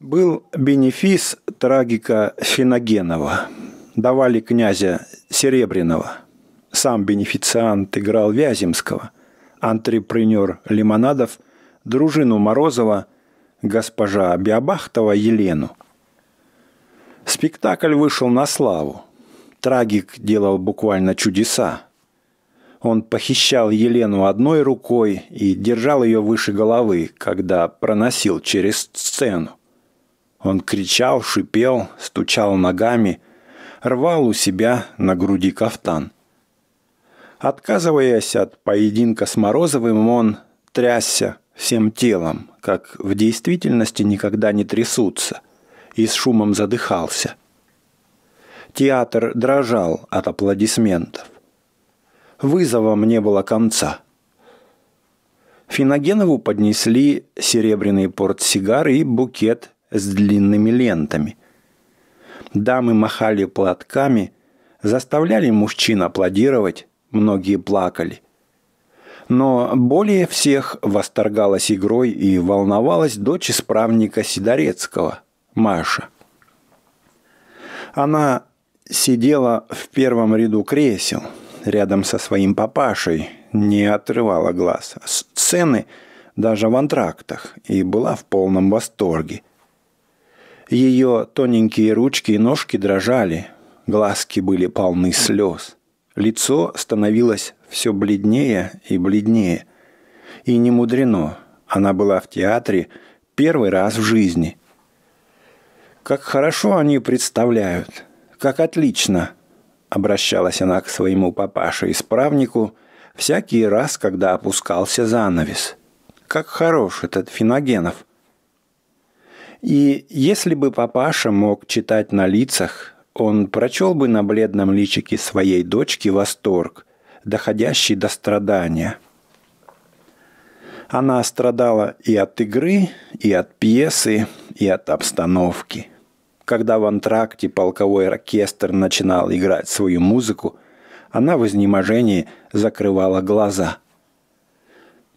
Был бенефис трагика Финогенова. Давали князя Серебряного. Сам бенефициант играл Вяземского. Антрепренер Лимонадов, дружину Морозова, госпожа Биабахтова Елену. Спектакль вышел на славу. Трагик делал буквально чудеса. Он похищал Елену одной рукой и держал ее выше головы, когда проносил через сцену. Он кричал, шипел, стучал ногами, рвал у себя на груди кафтан. Отказываясь от поединка с Морозовым, он трясся всем телом, как в действительности никогда не трясутся, и с шумом задыхался. Театр дрожал от аплодисментов. Вызовом не было конца. Финогенову поднесли серебряный портсигар и букет с длинными лентами. Дамы махали платками, заставляли мужчин аплодировать, многие плакали. Но более всех восторгалась игрой и волновалась дочь исправника Сидорецкого, Маша. Она сидела в первом ряду кресел, рядом со своим папашей, не отрывала глаз. Сцены даже в антрактах и была в полном восторге – ее тоненькие ручки и ножки дрожали, глазки были полны слез. Лицо становилось все бледнее и бледнее. И не мудрено, она была в театре первый раз в жизни. «Как хорошо они представляют! Как отлично!» Обращалась она к своему папаше-исправнику всякий раз, когда опускался занавес. «Как хорош этот Финогенов!» И если бы папаша мог читать на лицах, он прочел бы на бледном личике своей дочки восторг, доходящий до страдания. Она страдала и от игры, и от пьесы, и от обстановки. Когда в антракте полковой оркестр начинал играть свою музыку, она в изнеможении закрывала глаза.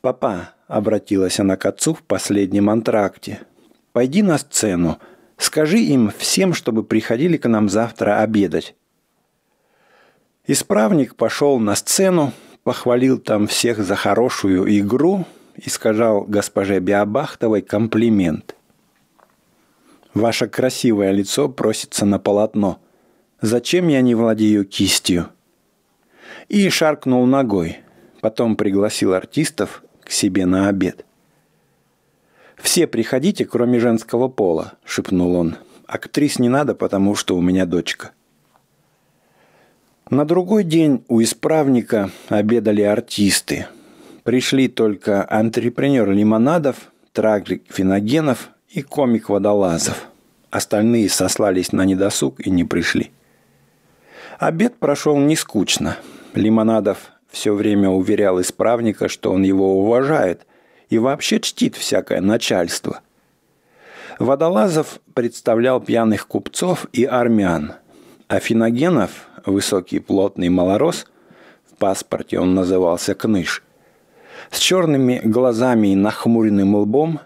«Папа», — обратилась она к отцу в последнем антракте, Пойди на сцену. Скажи им всем, чтобы приходили к нам завтра обедать». Исправник пошел на сцену, похвалил там всех за хорошую игру и сказал госпоже Биобахтовой комплимент. «Ваше красивое лицо просится на полотно. Зачем я не владею кистью?» И шаркнул ногой. Потом пригласил артистов к себе на обед. «Все приходите, кроме женского пола», – шепнул он. «Актрис не надо, потому что у меня дочка». На другой день у исправника обедали артисты. Пришли только антрепренер Лимонадов, Траглик Финогенов и комик Водолазов. Остальные сослались на недосуг и не пришли. Обед прошел не скучно. Лимонадов все время уверял исправника, что он его уважает – и вообще чтит всякое начальство. Водолазов представлял пьяных купцов и армян. Афиногенов, высокий плотный малорос, в паспорте он назывался Кныш, с черными глазами и нахмуренным лбом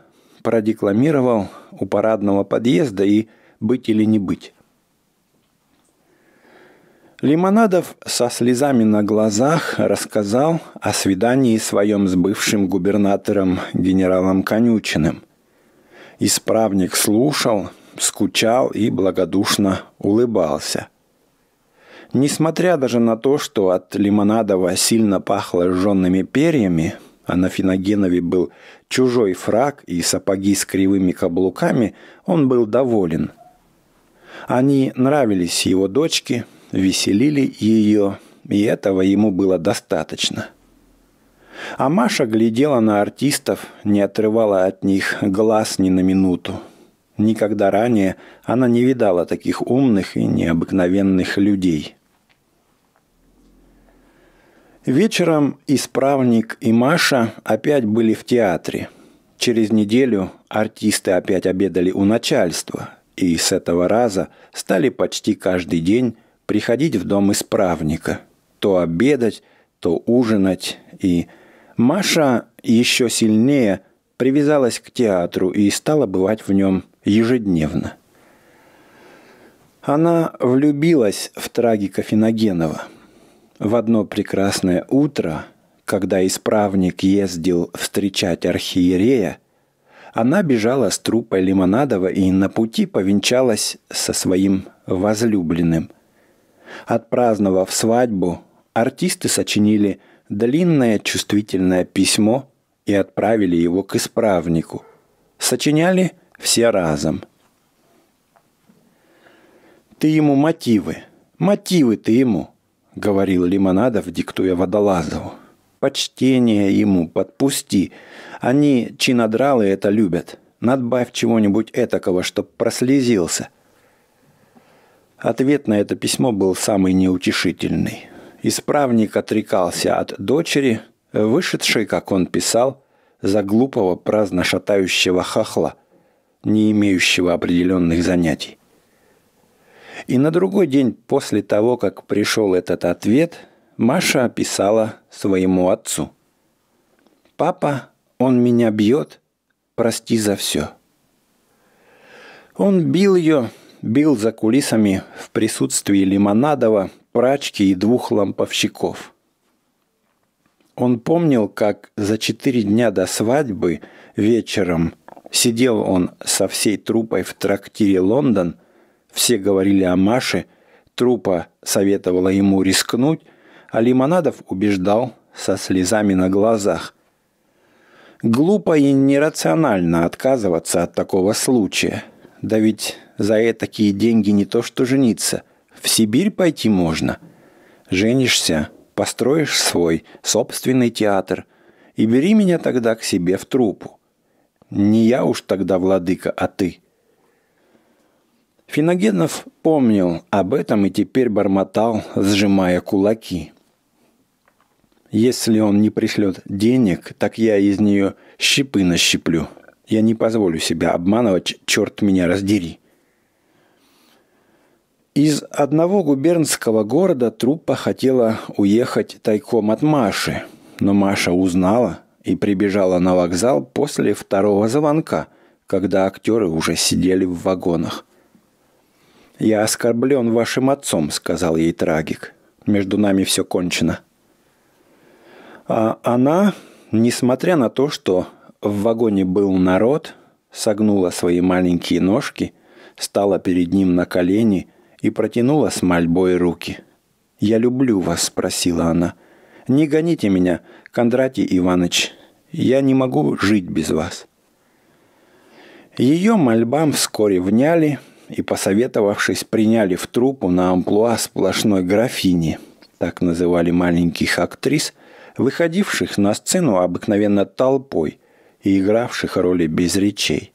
продекламировал у парадного подъезда и «Быть или не быть». Лимонадов со слезами на глазах рассказал о свидании своем с бывшим губернатором генералом Конючиным. Исправник слушал, скучал и благодушно улыбался. Несмотря даже на то, что от Лимонадова сильно пахло жженными перьями, а на Финогенове был чужой фраг и сапоги с кривыми каблуками, он был доволен. Они нравились его дочке – веселили ее, и этого ему было достаточно. А Маша глядела на артистов, не отрывала от них глаз ни на минуту. Никогда ранее она не видала таких умных и необыкновенных людей. Вечером исправник и Маша опять были в театре. Через неделю артисты опять обедали у начальства, и с этого раза стали почти каждый день приходить в дом исправника, то обедать, то ужинать. И Маша еще сильнее привязалась к театру и стала бывать в нем ежедневно. Она влюбилась в трагика Финогенова. В одно прекрасное утро, когда исправник ездил встречать архиерея, она бежала с трупой Лимонадова и на пути повенчалась со своим возлюбленным – Отпраздновав свадьбу, артисты сочинили длинное чувствительное письмо и отправили его к исправнику. Сочиняли все разом. «Ты ему мотивы, мотивы ты ему», — говорил Лимонадов, диктуя Водолазову. «Почтение ему подпусти. Они, чинодралы, это любят. Надбавь чего-нибудь этакого, чтоб прослезился». Ответ на это письмо был самый неутешительный. Исправник отрекался от дочери, вышедшей, как он писал, за глупого праздно шатающего хахла, не имеющего определенных занятий. И на другой день после того, как пришел этот ответ, Маша описала своему отцу. «Папа, он меня бьет, прости за все». Он бил ее, бил за кулисами в присутствии Лимонадова, прачки и двух ламповщиков. Он помнил, как за четыре дня до свадьбы вечером сидел он со всей трупой в трактире «Лондон», все говорили о Маше, трупа советовала ему рискнуть, а Лимонадов убеждал со слезами на глазах – Глупо и нерационально отказываться от такого случая. Да ведь за такие деньги не то что жениться. В Сибирь пойти можно. Женишься, построишь свой собственный театр и бери меня тогда к себе в труппу. Не я уж тогда владыка, а ты. Финогенов помнил об этом и теперь бормотал, сжимая кулаки. Если он не пришлет денег, так я из нее щепы нащиплю. Я не позволю себя обманывать, черт меня раздери. Из одного губернского города труппа хотела уехать тайком от Маши, но Маша узнала и прибежала на вокзал после второго звонка, когда актеры уже сидели в вагонах. «Я оскорблен вашим отцом», — сказал ей трагик. «Между нами все кончено». А она, несмотря на то, что в вагоне был народ, согнула свои маленькие ножки, стала перед ним на колени и протянула с мольбой руки. «Я люблю вас», — спросила она. «Не гоните меня, Кондратий Иванович. Я не могу жить без вас». Ее мольбам вскоре вняли и, посоветовавшись, приняли в труппу на амплуа сплошной графини, так называли маленьких актрис, выходивших на сцену обыкновенно толпой – и игравших роли без речей.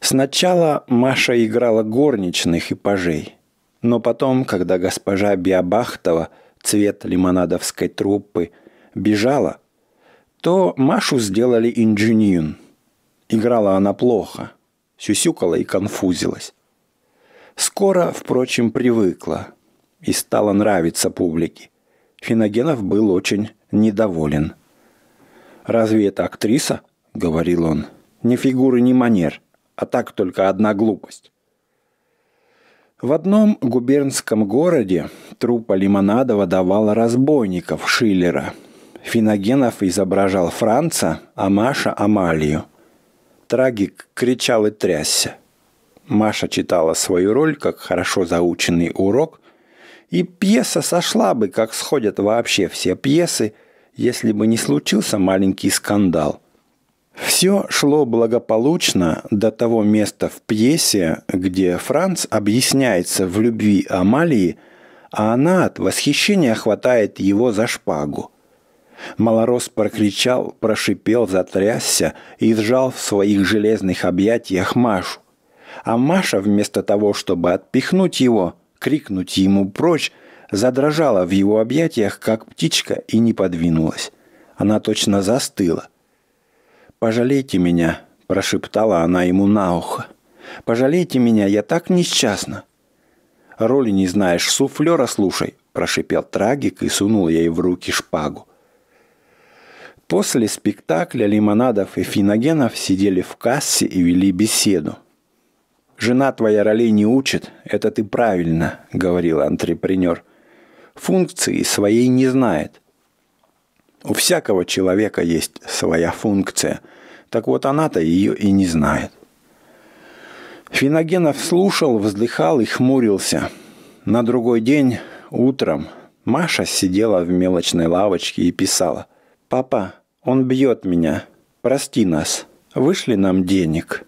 Сначала Маша играла горничных и пажей, но потом, когда госпожа Биабахтова, цвет лимонадовской труппы, бежала, то Машу сделали инженюн. Играла она плохо, сюсюкала и конфузилась. Скоро, впрочем, привыкла и стала нравиться публике. Финогенов был очень недоволен – «Разве это актриса?» – говорил он. «Ни фигуры, ни манер, а так только одна глупость». В одном губернском городе труппа Лимонадова давала разбойников Шиллера. Финогенов изображал Франца, а Маша – Амалию. Трагик кричал и трясся. Маша читала свою роль, как хорошо заученный урок, и пьеса сошла бы, как сходят вообще все пьесы – если бы не случился маленький скандал. Все шло благополучно до того места в пьесе, где Франц объясняется в любви Амалии, а она от восхищения хватает его за шпагу. Малорос прокричал, прошипел, затрясся и сжал в своих железных объятиях Машу. А Маша, вместо того, чтобы отпихнуть его, крикнуть ему прочь, задрожала в его объятиях, как птичка, и не подвинулась. Она точно застыла. «Пожалейте меня», – прошептала она ему на ухо. «Пожалейте меня, я так несчастна». «Роли не знаешь, суфлера слушай», – прошипел трагик и сунул ей в руки шпагу. После спектакля Лимонадов и Финогенов сидели в кассе и вели беседу. «Жена твоя ролей не учит, это ты правильно», – говорил антрепренер функции своей не знает. У всякого человека есть своя функция. Так вот она-то ее и не знает. Финогенов слушал, вздыхал и хмурился. На другой день, утром, Маша сидела в мелочной лавочке и писала. «Папа, он бьет меня. Прости нас. Вышли нам денег».